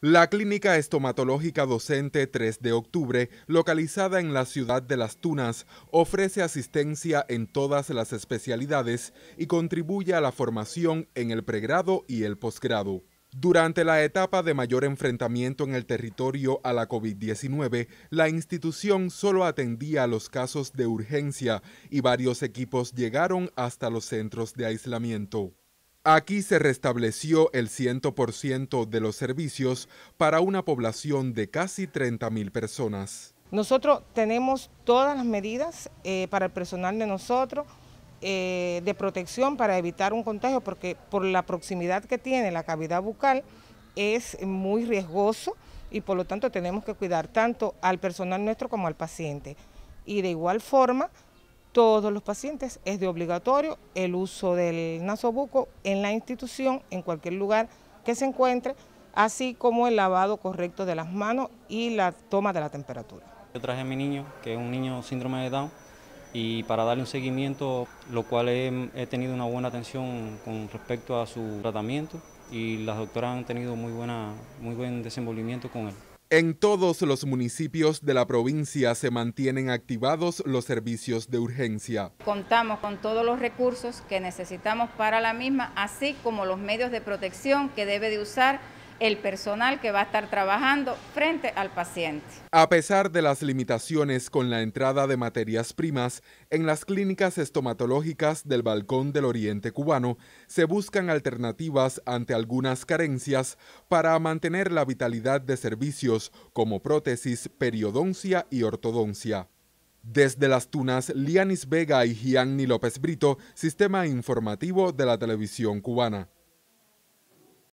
La Clínica Estomatológica Docente 3 de Octubre, localizada en la ciudad de Las Tunas, ofrece asistencia en todas las especialidades y contribuye a la formación en el pregrado y el posgrado. Durante la etapa de mayor enfrentamiento en el territorio a la COVID-19, la institución solo atendía a los casos de urgencia y varios equipos llegaron hasta los centros de aislamiento. Aquí se restableció el 100% de los servicios para una población de casi 30.000 personas. Nosotros tenemos todas las medidas eh, para el personal de nosotros, eh, de protección para evitar un contagio, porque por la proximidad que tiene la cavidad bucal es muy riesgoso y por lo tanto tenemos que cuidar tanto al personal nuestro como al paciente. Y de igual forma, todos los pacientes es de obligatorio el uso del nasobuco en la institución, en cualquier lugar que se encuentre, así como el lavado correcto de las manos y la toma de la temperatura. Yo traje a mi niño, que es un niño síndrome de Down, y para darle un seguimiento, lo cual he, tenido una buena atención con respecto a su tratamiento y las doctoras han tenido muy, buena, muy buen desenvolvimiento con él. En todos los municipios de la provincia se mantienen activados los servicios de urgencia. Contamos con todos los recursos que necesitamos para la misma, así como los medios de protección que debe de usar el personal que va a estar trabajando frente al paciente. A pesar de las limitaciones con la entrada de materias primas, en las clínicas estomatológicas del Balcón del Oriente Cubano se buscan alternativas ante algunas carencias para mantener la vitalidad de servicios como prótesis, periodoncia y ortodoncia. Desde las Tunas, Lianis Vega y Gianni López Brito, Sistema Informativo de la Televisión Cubana.